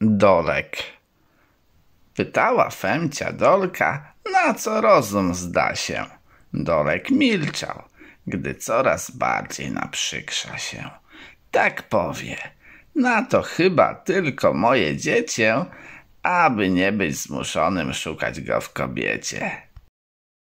Dolek. Pytała Femcia Dolka, na co rozum zda się. Dolek milczał, gdy coraz bardziej naprzykrza się. Tak powie, na to chyba tylko moje dziecię, aby nie być zmuszonym szukać go w kobiecie.